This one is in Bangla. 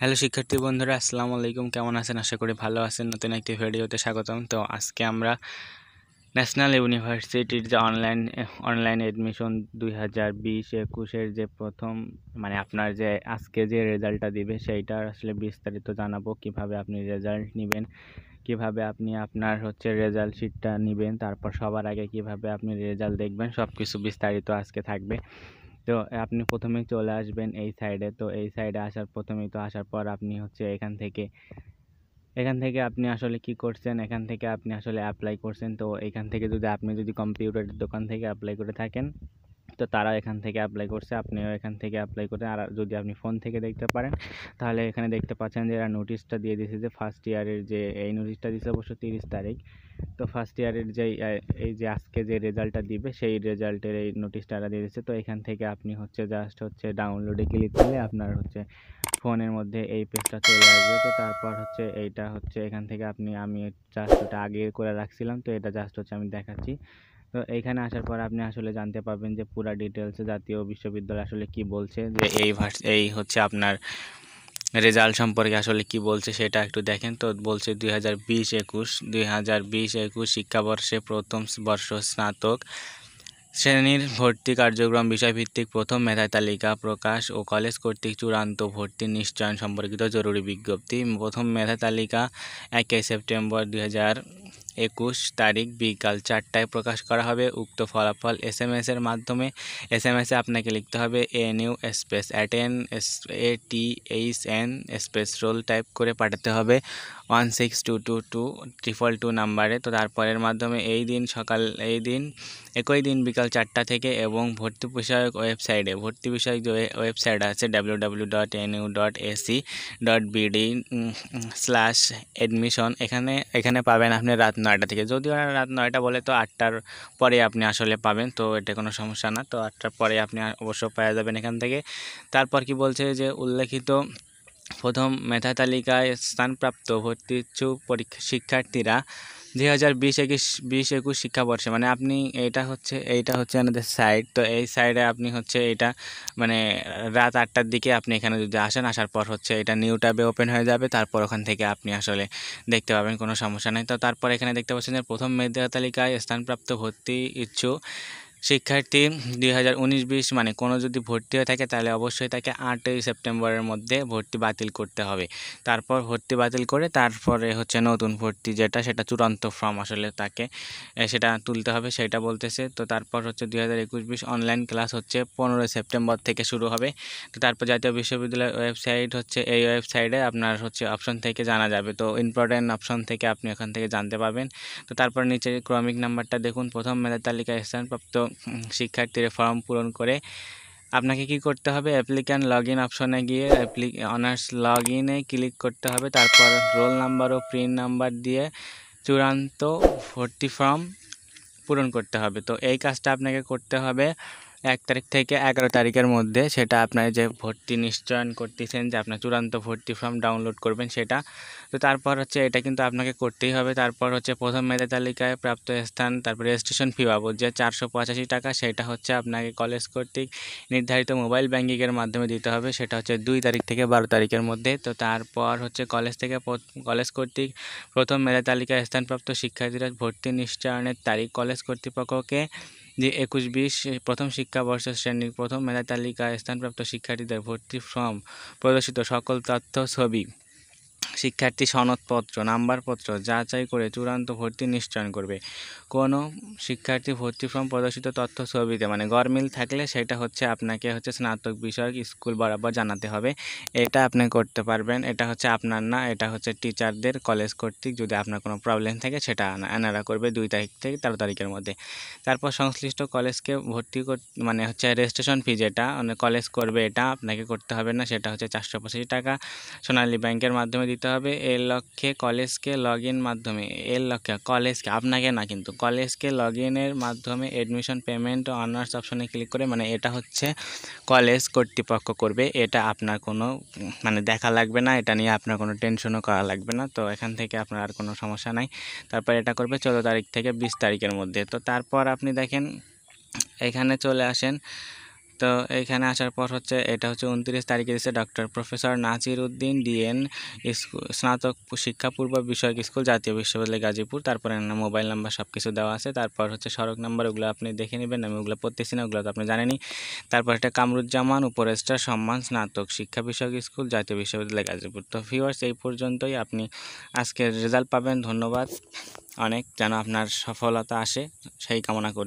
হ্যালো শিক্ষার্থী বন্ধুরা আসসালামু আলাইকুম কেমন আছেন আশা করি ভালো আছেন নতুন একটি ভিডিওতে স্বাগতম তো আজকে আমরা ন্যাশনাল ইউনিভার্সিটির যে অনলাইন অনলাইন অ্যাডমিশন দুই হাজার বিশ একুশের যে প্রথম মানে আপনার যে আজকে যে রেজাল্টটা দিবে সেইটার আসলে বিস্তারিত জানাবো কিভাবে আপনি রেজাল্ট নেবেন কিভাবে আপনি আপনার হচ্ছে রেজাল্ট শিটটা নেবেন তারপর সবার আগে কিভাবে আপনি রেজাল্ট দেখবেন সব কিছু বিস্তারিত আজকে থাকবে তো আপনি প্রথমে চলে আসবেন এই সাইডে তো এই সাইডে আসার প্রথমেই তো আসার পর আপনি হচ্ছে এখান থেকে এখান থেকে আপনি আসলে কি করছেন এখান থেকে আপনি আসলে অ্যাপ্লাই করছেন তো এখান থেকে যদি আপনি যদি কম্পিউটারের দোকান থেকে অ্যাপ্লাই করে থাকেন তো তারা এখান থেকে অ্যাপ্লাই করছে আপনিও এখান থেকে অ্যাপ্লাই করেন আর যদি আপনি ফোন থেকে দেখতে পারেন তাহলে এখানে দেখতে পাচ্ছেন যে এরা নোটিশটা দিয়ে দিয়েছে যে ফার্স্ট ইয়ারের যে এই নোটিশটা দিয়েছে অবশ্য তিরিশ তারিখ তো ফার্স্ট ইয়ারের যেই এই যে আজকে যে রেজাল্টটা দিবে সেই রেজাল্টের এই নোটিশটা দিয়ে দিচ্ছে তো এখান থেকে আপনি হচ্ছে জাস্ট হচ্ছে ডাউনলোডে ক্লিক করলে আপনার হচ্ছে ফোনের মধ্যে এই পেজটা চলে আসবে তো তারপর হচ্ছে এইটা হচ্ছে এখান থেকে আপনি আমি জাস্ট ওটা আগে করে রাখছিলাম তো এটা জাস্ট হচ্ছে আমি দেখাচ্ছি তো এইখানে আসার পর আপনি আসলে জানতে পারবেন যে পুরা ডিটেলসে জাতীয় বিশ্ববিদ্যালয় আসলে কি বলছে যে এই ভার্স এই হচ্ছে আপনার রেজাল্ট সম্পর্কে আসলে কি বলছে সেটা একটু দেখেন তো বলছে দুই হাজার বিশ একুশ দুই হাজার বিশ একুশ শিক্ষাবর্ষে প্রথম বর্ষ স্নাতক শ্রেণীর ভর্তি কার্যক্রম বিষয়ভিত্তিক প্রথম মেধা তালিকা প্রকাশ ও কলেজ কর্তৃক চূড়ান্ত ভর্তি নিশ্চয়ন সম্পর্কিত জরুরি বিজ্ঞপ্তি প্রথম মেধা তালিকা একই সেপ্টেম্বর দুই একুশ তারিখ বিকাল চারটায় প্রকাশ করা হবে উক্ত ফলাফল এস এম এসের মাধ্যমে এস এম এসে আপনাকে লিখতে হবে N U space S A T H N space roll type করে পাঠাতে হবে one six two two two triple two নাম্বারে তো তারপরের মাধ্যমে এই দিন সকাল এই দিন একই দিন বিকাল চারটা থেকে এবং ভর্তি বিষয়ক ওয়েবসাইটে ভর্তি বিষয়ক যে ওয়েবসাইট আছে W W dot N U dot AC dot BD slash admission এখানে এখানে পাবেন আপনি রাত নয়টা থেকে যদি রাত নয়টা বলে তো আটটার পরে আপনি আসলে পাবেন তো এটা কোনো সমস্যা না তো আটটার পরে আপনি অবশ্য পাওয়া যাবেন এখান থেকে তারপর কি বলছে যে উল্লেখিত প্রথম মেধা তালিকায় স্থানপ্রাপ্ত ইচ্ছুক পরীক্ষা শিক্ষার্থীরা দুই হাজার বিশ একুশ বিশ একুশ শিক্ষাবর্ষে মানে আপনি এটা হচ্ছে এইটা হচ্ছে আমাদের সাইড তো এই সাইডে আপনি হচ্ছে এটা মানে রাত আটটার দিকে আপনি এখানে যদি আসেন আসার পর হচ্ছে এটা নিউ ট্যাবে ওপেন হয়ে যাবে তারপর ওখান থেকে আপনি আসলে দেখতে পাবেন কোনো সমস্যা নেই তো তারপর এখানে দেখতে পাচ্ছেন যে প্রথম মেধা তালিকায় স্থানপ্রাপ্ত ভর্তি ইচ্ছু শিক্ষার্থী দুই হাজার উনিশ বিশ মানে কোনো যদি ভর্তি হয়ে থাকে তাহলে অবশ্যই তাকে আটই সেপ্টেম্বরের মধ্যে ভর্তি বাতিল করতে হবে তারপর ভর্তি বাতিল করে তারপরে হচ্ছে নতুন ভর্তি যেটা সেটা চূড়ান্ত ফর্ম আসলে তাকে সেটা তুলতে হবে সেটা বলতেছে তো তারপর হচ্ছে দুই হাজার একুশ বিশ অনলাইন ক্লাস হচ্ছে পনেরোই সেপ্টেম্বর থেকে শুরু হবে তো তারপর জাতীয় বিশ্ববিদ্যালয়ের ওয়েবসাইট হচ্ছে এই ওয়েবসাইটে আপনার হচ্ছে অপশন থেকে জানা যাবে তো ইম্পর্ট্যান্ট অপশন থেকে আপনি ওখান থেকে জানতে পারবেন তো তারপর নিচে ক্রমিক নাম্বারটা দেখুন প্রথম মেধা তালিকায় স্থানপ্রাপ্ত শিক্ষার্থীরা ফর্ম পূরণ করে আপনাকে কি করতে হবে অ্যাপ্লিক্যান্ট লগ ইন অপশনে গিয়ে অ্যাপ্লি অনার্স লগ ইনে ক্লিক করতে হবে তারপর রোল নাম্বার ও প্রিন্ট নাম্বার দিয়ে চূড়ান্ত ভর্তি ফর্ম পূরণ করতে হবে তো এই কাজটা আপনাকে করতে হবে এক তারিখ থেকে এগারো তারিখের মধ্যে সেটা আপনার যে ভর্তি নিশ্চয়ন করতেছেন যে আপনার চূড়ান্ত ভর্তি ফর্ম ডাউনলোড করবেন সেটা তো তারপর হচ্ছে এটা কিন্তু আপনাকে করতেই হবে তারপর হচ্ছে প্রথম মেধা তালিকায় প্রাপ্ত স্থান তারপর রেজিস্ট্রেশন ফি বাবদ যে চারশো পঁচাশি টাকা সেটা হচ্ছে আপনাকে কলেজ কর্তৃক নির্ধারিত মোবাইল ব্যাঙ্কিংয়ের মাধ্যমে দিতে হবে সেটা হচ্ছে দুই তারিখ থেকে বারো তারিখের মধ্যে তো তারপর হচ্ছে কলেজ থেকে কলেজ কর্তৃক প্রথম মেধা তালিকায় স্থানপ্রাপ্ত শিক্ষার্থীরা ভর্তি নিশ্চয়নের তারিখ কলেজ কর্তৃপক্ষকে যে একুশ বিশ প্রথম শিক্ষাবর্ষ শ্রেণীর প্রথম মেধা তালিকায় স্থানপ্রাপ্ত শিক্ষার্থীদের ভর্তি ফর্ম প্রদর্শিত সকল তথ্য ছবি শিক্ষার্থী সনদপত্র নাম্বারপত্র যাচাই করে চূড়ান্ত ভর্তি নিশ্চয়ন করবে কোনো শিক্ষার্থী ভর্তি ফর্ম প্রদর্শিত তথ্য ছবিতে মানে গরমিল থাকলে সেটা হচ্ছে আপনাকে হচ্ছে স্নাতক বিষয়ক স্কুল বরাবর জানাতে হবে এটা আপনি করতে পারবেন এটা হচ্ছে আপনার না এটা হচ্ছে টিচারদের কলেজ কর্তৃক যদি আপনার কোনো প্রবলেম থাকে সেটা এনারা করবে দুই তারিখ থেকে তেরো তারিখের মধ্যে তারপর সংশ্লিষ্ট কলেজকে ভর্তি মানে হচ্ছে রেজিস্ট্রেশন ফি যেটা মানে কলেজ করবে এটা আপনাকে করতে হবে না সেটা হচ্ছে চারশো টাকা সোনালী ব্যাংকের মাধ্যমে দিতে করতে হবে এর লক্ষ্যে কলেজকে লগ ইন মাধ্যমে এর লক্ষ্যে কলেজকে আপনাকে না কিন্তু কলেজকে লগ ইনের মাধ্যমে অ্যাডমিশন পেমেন্ট ও অনার্স অপশনে ক্লিক করে মানে এটা হচ্ছে কলেজ কর্তৃপক্ষ করবে এটা আপনার কোনো মানে দেখা লাগবে না এটা নিয়ে আপনার কোনো টেনশনও করা লাগবে না তো এখান থেকে আপনার আর কোনো সমস্যা নাই তারপর এটা করবে চোদ্দো তারিখ থেকে বিশ তারিখের মধ্যে তো তারপর আপনি দেখেন এখানে চলে আসেন তো এইখানে আসার পর হচ্ছে এটা হচ্ছে উনত্রিশ তারিখে দিচ্ছে doctor professor Nazir Uddin D স্নাতক শিক্ষাপূর্ব বিষয়ক স্কুল জাতীয় বিশ্ববিদ্যালয় গাজীপুর তারপরে মোবাইল নাম্বার সব কিছু দেওয়া আছে তারপর হচ্ছে সড়ক নাম্বার ওগুলো আপনি দেখে নেবেন আমি ওগুলো পড়তেছি না ওগুলো তো আপনি জানেনি তারপর এটা কামরুজ্জামান উপরেস্টার সম্মান স্নাতক শিক্ষা বিষয়ক স্কুল জাতীয় বিশ্ববিদ্যালয় গাজীপুর তো ফিওয়ার্স এই পর্যন্তই আপনি আজকের রেজাল্ট পাবেন ধন্যবাদ অনেক যেন আপনার সফলতা আসে সেই কামনা করি